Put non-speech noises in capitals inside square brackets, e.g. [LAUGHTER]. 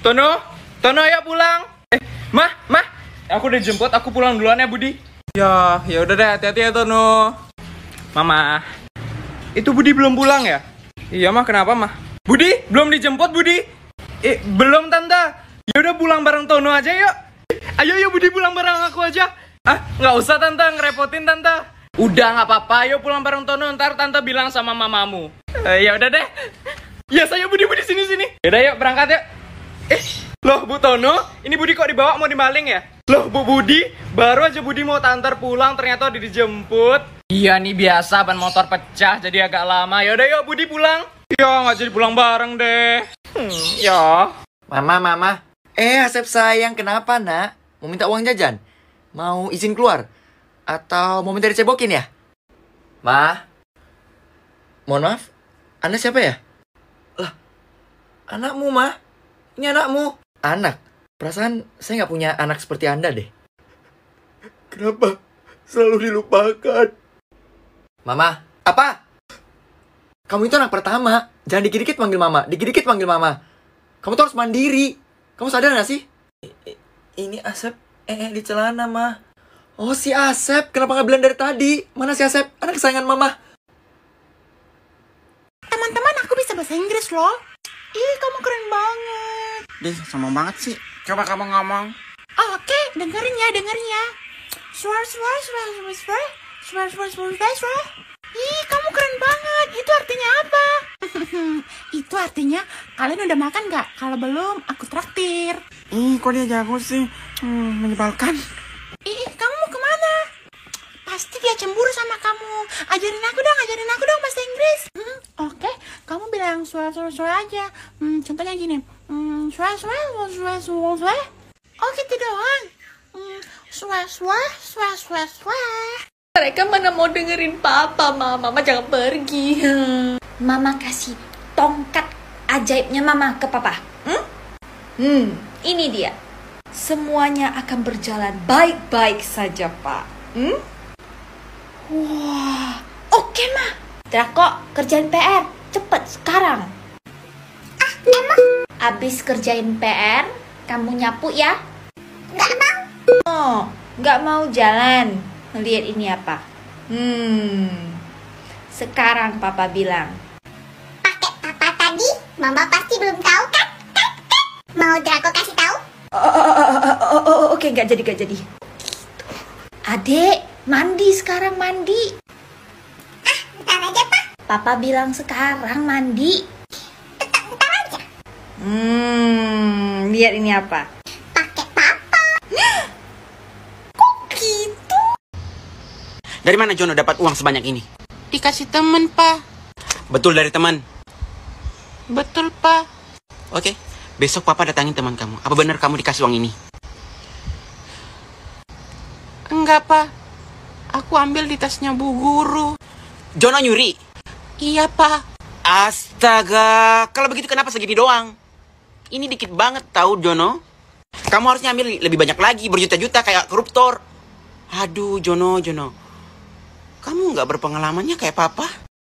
Tono, Tono ya pulang. Eh, mah, mah, aku udah jemput, aku pulang duluan ya Budi. Ya, ya udah deh, hati-hati ya Tono. Mama, itu Budi belum pulang ya? Iya mah, kenapa mah? Budi, belum dijemput Budi? Eh, belum tante. Ya udah pulang bareng Tono aja yuk. Ayo yuk Budi pulang bareng aku aja. Ah, nggak usah tante, ngerepotin tante. Udah nggak apa-apa, yuk pulang bareng Tono. Ntar tante bilang sama mamamu. Uh, ya udah deh. Ya saya Budi Budi sini sini. Udah yuk berangkat yuk. Eh, loh Bu Tono, ini Budi kok dibawa mau dimaling ya? Loh Bu Budi, baru aja Budi mau tantar pulang ternyata udah dijemput. Iya nih biasa ban motor pecah jadi agak lama. Yaudah yuk Budi pulang. Ya nggak jadi pulang bareng deh. Hmm, ya. Mama, mama. Eh Asep sayang kenapa nak? Mau minta uang jajan? Mau izin keluar? Atau mau minta dicebokin ya? Ma? Mohon maaf? Anda siapa ya? Lah, anakmu, Ma? Ini anakmu. Anak? Perasaan saya nggak punya anak seperti Anda deh. Kenapa selalu dilupakan? Mama, apa? Kamu itu anak pertama. Jangan dikit-dikit manggil mama. Dikit-dikit manggil mama. Kamu tuh harus mandiri. Kamu sadar gak sih? Ini Asep eh, eh di celana, mah. Oh, si Asep. Kenapa gak bilang dari tadi? Mana si Asep? Anak kesayangan mama. Teman-teman, aku bisa bahasa Inggris loh. Ih, kamu Deh, sama banget sih. Coba kamu ngomong. Oh, Oke, okay. dengerin ya, dengerin ya. Suar, suar, suar, suar, suar, suar, suar, suar, suar, suar. Ih, kamu keren banget. Itu artinya apa? [LAUGHS] itu artinya kalian udah makan nggak? Kalau belum, aku traktir. Ih, hmm, kok dia jago sih? Hmm, menyebalkan. Ih, kamu mau kemana? Pasti dia cemburu sama kamu. Ajarin aku dong, ajarin aku dong bahasa Inggris. Hmm, Oke, okay. kamu bilang suara-suara aja. Hmm, contohnya gini suwe suwe suwe suwe suwe. Oh gitu doang. suwe suwe suwe suwe Mereka mana mau dengerin papa, mama. Mama jangan pergi. Hmm. Mama kasih tongkat ajaibnya mama ke papa. Hmm? Hmm, ini dia. Semuanya akan berjalan baik-baik saja, Pak. Hmm? Wah, oke, okay, Ma. Drako, kerjaan PR. Cepet, sekarang. Ah, emang Abis kerjain PR, kamu nyapu ya? Gak mau. Oh, gak mau jalan. Ngeliat ini apa? Hmm. Sekarang papa bilang. Pakai papa tadi, mama pasti belum tahu kan? Mau Drago kasih tahu? Oh, oh, oh, oh, oh, oh, oh, oh oke, gak jadi, gak jadi. Adek, mandi sekarang mandi. Ah, bentar aja, Pak. Papa bilang sekarang mandi. Hmm, lihat ini apa? Pakai papa. [GASPS] Kok gitu? Dari mana Jono dapat uang sebanyak ini? Dikasih teman, Pak. Betul dari teman. Betul, Pak. Oke, besok Papa datangin teman kamu. Apa benar kamu dikasih uang ini? Enggak, Pak. Aku ambil di tasnya Bu Guru. Jono nyuri? Iya, Pak. Astaga, kalau begitu kenapa segini doang? ini dikit banget tahu Jono. Kamu harusnya ambil lebih banyak lagi, berjuta-juta kayak koruptor. Aduh, Jono, Jono. Kamu nggak berpengalamannya kayak papa?